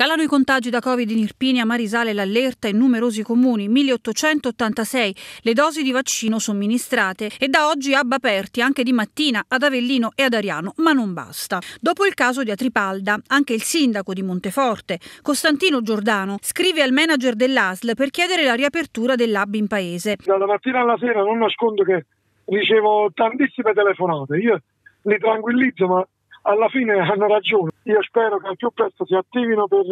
Calano i contagi da Covid in Irpinia, ma risale l'allerta in numerosi comuni, 1886 le dosi di vaccino somministrate e da oggi ab aperti anche di mattina ad Avellino e ad Ariano, ma non basta. Dopo il caso di Atripalda, anche il sindaco di Monteforte, Costantino Giordano, scrive al manager dell'ASL per chiedere la riapertura dell'ab in paese. Dalla mattina alla sera non nascondo che ricevo tantissime telefonate, io li tranquillizzo ma alla fine hanno ragione. Io spero che al più presto si attivino per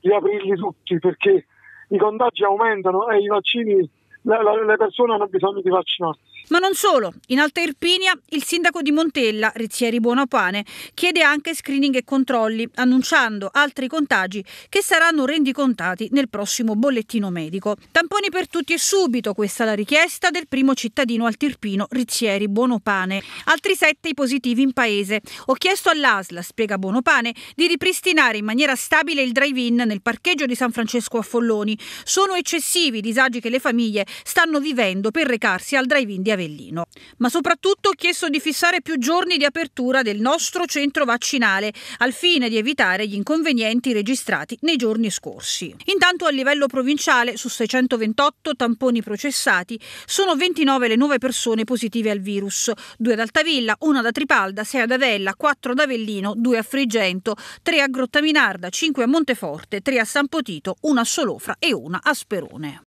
riaprirli tutti perché i contagi aumentano e i vaccini, le persone hanno bisogno di vaccinarsi. Ma non solo, in Alta Irpinia il sindaco di Montella, Rizzieri Buonopane, chiede anche screening e controlli, annunciando altri contagi che saranno rendicontati nel prossimo bollettino medico. Tamponi per tutti e subito, questa è la richiesta del primo cittadino altirpino Rizzieri Buonopane. Altri sette i positivi in paese. Ho chiesto all'ASLA, spiega Buonopane, di ripristinare in maniera stabile il drive-in nel parcheggio di San Francesco a Folloni. Sono eccessivi i disagi che le famiglie stanno vivendo per recarsi al drive-in di Avellino. Ma soprattutto ho chiesto di fissare più giorni di apertura del nostro centro vaccinale al fine di evitare gli inconvenienti registrati nei giorni scorsi. Intanto a livello provinciale su 628 tamponi processati sono 29 le nuove persone positive al virus, 2 ad Altavilla, 1 ad Tripalda, 6 ad Avella, 4 ad Avellino, 2 a Frigento, 3 a Grottaminarda, 5 a Monteforte, 3 a San Potito, 1 a Solofra e 1 a Sperone.